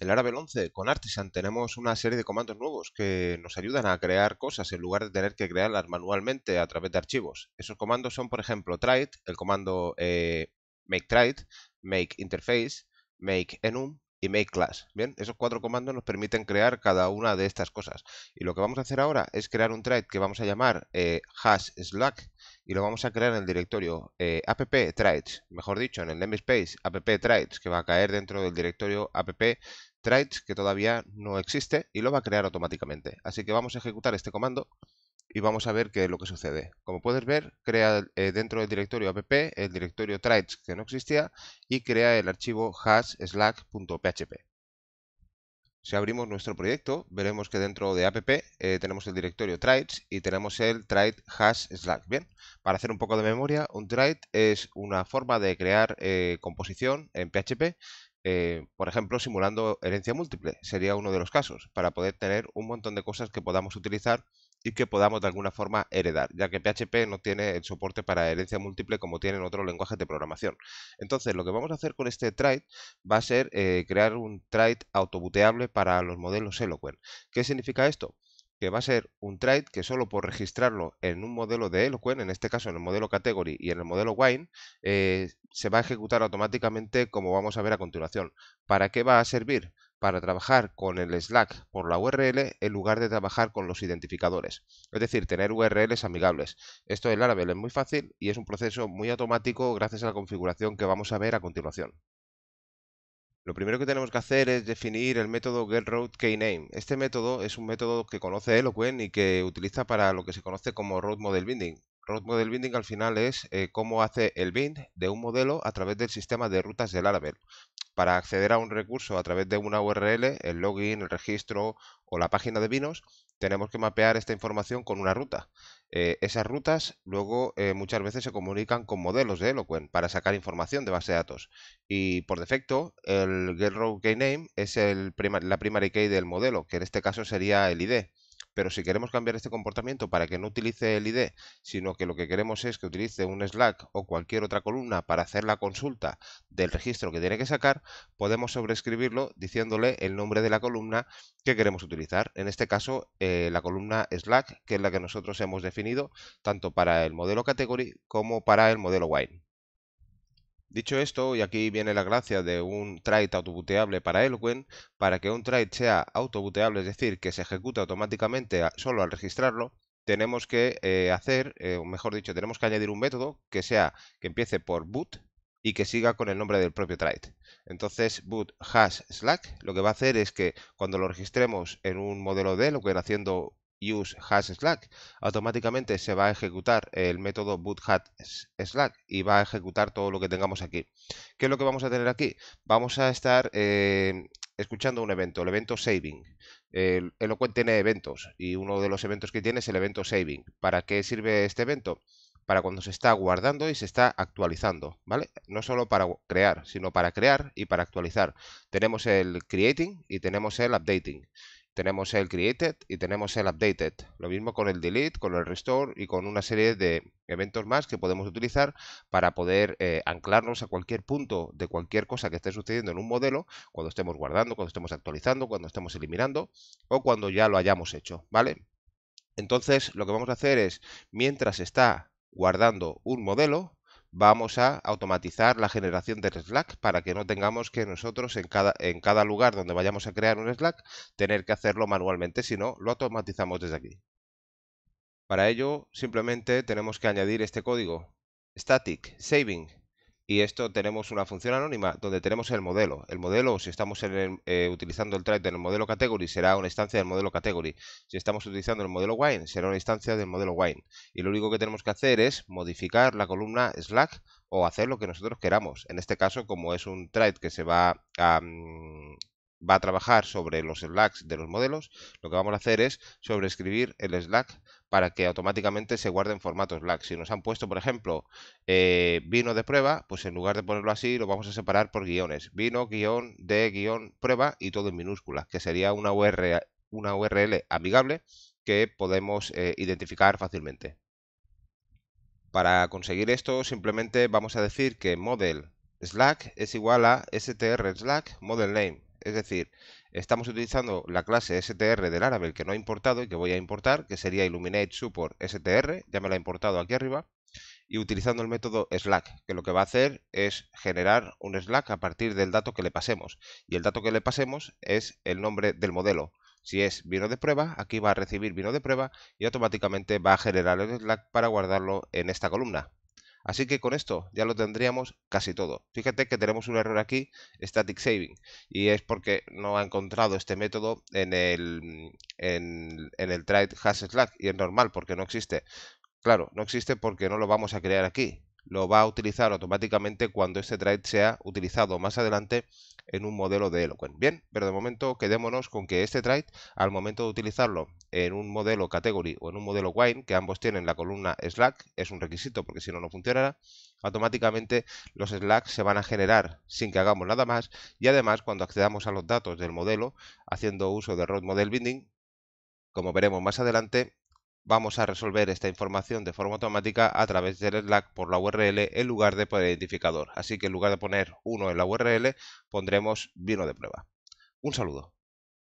el Laravel 11 con Artisan tenemos una serie de comandos nuevos que nos ayudan a crear cosas en lugar de tener que crearlas manualmente a través de archivos. Esos comandos son, por ejemplo, try, el comando eh, make try, make interface, make enum y make class. Bien, esos cuatro comandos nos permiten crear cada una de estas cosas. Y lo que vamos a hacer ahora es crear un try que vamos a llamar eh, hash slack y lo vamos a crear en el directorio eh, app app mejor dicho, en el namespace app que va a caer dentro del directorio app que todavía no existe y lo va a crear automáticamente. Así que vamos a ejecutar este comando y vamos a ver qué es lo que sucede. Como puedes ver, crea eh, dentro del directorio app el directorio traits que no existía y crea el archivo hash Si abrimos nuestro proyecto, veremos que dentro de app eh, tenemos el directorio traits y tenemos el trait hash slack. Bien, para hacer un poco de memoria, un trait es una forma de crear eh, composición en PHP eh, por ejemplo, simulando herencia múltiple, sería uno de los casos, para poder tener un montón de cosas que podamos utilizar y que podamos de alguna forma heredar, ya que PHP no tiene el soporte para herencia múltiple como tienen otros lenguajes de programación. Entonces, lo que vamos a hacer con este trait va a ser eh, crear un trait autobuteable para los modelos Eloquent. ¿Qué significa esto? que va a ser un trade que solo por registrarlo en un modelo de Eloquen, en este caso en el modelo Category y en el modelo Wine, eh, se va a ejecutar automáticamente como vamos a ver a continuación. ¿Para qué va a servir? Para trabajar con el Slack por la URL en lugar de trabajar con los identificadores. Es decir, tener URLs amigables. Esto en Laravel es muy fácil y es un proceso muy automático gracias a la configuración que vamos a ver a continuación. Lo primero que tenemos que hacer es definir el método GetRouteKeyName. Este método es un método que conoce Eloquent y que utiliza para lo que se conoce como road model binding. Road model binding al final es eh, cómo hace el bind de un modelo a través del sistema de rutas del Laravel. Para acceder a un recurso a través de una URL, el login, el registro o la página de vinos, tenemos que mapear esta información con una ruta. Eh, esas rutas luego eh, muchas veces se comunican con modelos de Eloquent para sacar información de base de datos. Y por defecto, el GetRouteKeyName es la primary key del modelo, que en este caso sería el ID pero si queremos cambiar este comportamiento para que no utilice el ID, sino que lo que queremos es que utilice un Slack o cualquier otra columna para hacer la consulta del registro que tiene que sacar, podemos sobreescribirlo diciéndole el nombre de la columna que queremos utilizar. En este caso, eh, la columna Slack, que es la que nosotros hemos definido tanto para el modelo Category como para el modelo Wine. Dicho esto, y aquí viene la gracia de un trait autobuteable para Eloquent, para que un trait sea autobuteable, es decir, que se ejecute automáticamente solo al registrarlo, tenemos que eh, hacer, eh, o mejor dicho, tenemos que añadir un método que sea que empiece por boot y que siga con el nombre del propio trait. Entonces, boot hash slack lo que va a hacer es que cuando lo registremos en un modelo de Eloquent haciendo use has slack, automáticamente se va a ejecutar el método hat slack y va a ejecutar todo lo que tengamos aquí. ¿Qué es lo que vamos a tener aquí? Vamos a estar eh, escuchando un evento, el evento saving. El Eloquent tiene eventos y uno de los eventos que tiene es el evento saving. ¿Para qué sirve este evento? Para cuando se está guardando y se está actualizando, ¿vale? No solo para crear, sino para crear y para actualizar. Tenemos el creating y tenemos el updating tenemos el created y tenemos el updated. Lo mismo con el delete, con el restore y con una serie de eventos más que podemos utilizar para poder eh, anclarnos a cualquier punto de cualquier cosa que esté sucediendo en un modelo, cuando estemos guardando, cuando estemos actualizando, cuando estemos eliminando o cuando ya lo hayamos hecho, ¿vale? Entonces lo que vamos a hacer es, mientras está guardando un modelo, vamos a automatizar la generación del Slack para que no tengamos que nosotros en cada, en cada lugar donde vayamos a crear un Slack tener que hacerlo manualmente, sino lo automatizamos desde aquí. Para ello simplemente tenemos que añadir este código static saving y esto tenemos una función anónima donde tenemos el modelo. El modelo, si estamos eh, utilizando el trait en el modelo category, será una instancia del modelo category. Si estamos utilizando el modelo wine, será una instancia del modelo wine. Y lo único que tenemos que hacer es modificar la columna slack o hacer lo que nosotros queramos. En este caso, como es un trait que se va a, mm, va a trabajar sobre los slacks de los modelos, lo que vamos a hacer es sobreescribir el slack para que automáticamente se guarde en formato slack. Si nos han puesto, por ejemplo, eh, vino de prueba, pues en lugar de ponerlo así, lo vamos a separar por guiones. Vino, guión, de, guión, prueba y todo en minúsculas, que sería una URL, una URL amigable que podemos eh, identificar fácilmente. Para conseguir esto, simplemente vamos a decir que model slack es igual a str slack model name es decir, estamos utilizando la clase str del Laravel que no he importado y que voy a importar, que sería Illuminate Support str, ya me la he importado aquí arriba, y utilizando el método Slack, que lo que va a hacer es generar un Slack a partir del dato que le pasemos. Y el dato que le pasemos es el nombre del modelo. Si es vino de prueba, aquí va a recibir vino de prueba y automáticamente va a generar el Slack para guardarlo en esta columna. Así que con esto ya lo tendríamos casi todo. Fíjate que tenemos un error aquí, static saving, y es porque no ha encontrado este método en el, en, el has slack, y es normal porque no existe. Claro, no existe porque no lo vamos a crear aquí lo va a utilizar automáticamente cuando este trade sea utilizado más adelante en un modelo de Eloquent. Bien, pero de momento quedémonos con que este trade, al momento de utilizarlo en un modelo Category o en un modelo Wine, que ambos tienen la columna Slack, es un requisito porque si no, no funcionará, automáticamente los Slacks se van a generar sin que hagamos nada más y además cuando accedamos a los datos del modelo, haciendo uso de Road Model Binding, como veremos más adelante, vamos a resolver esta información de forma automática a través del Slack por la URL en lugar de por el identificador. Así que en lugar de poner uno en la URL, pondremos vino de prueba. Un saludo.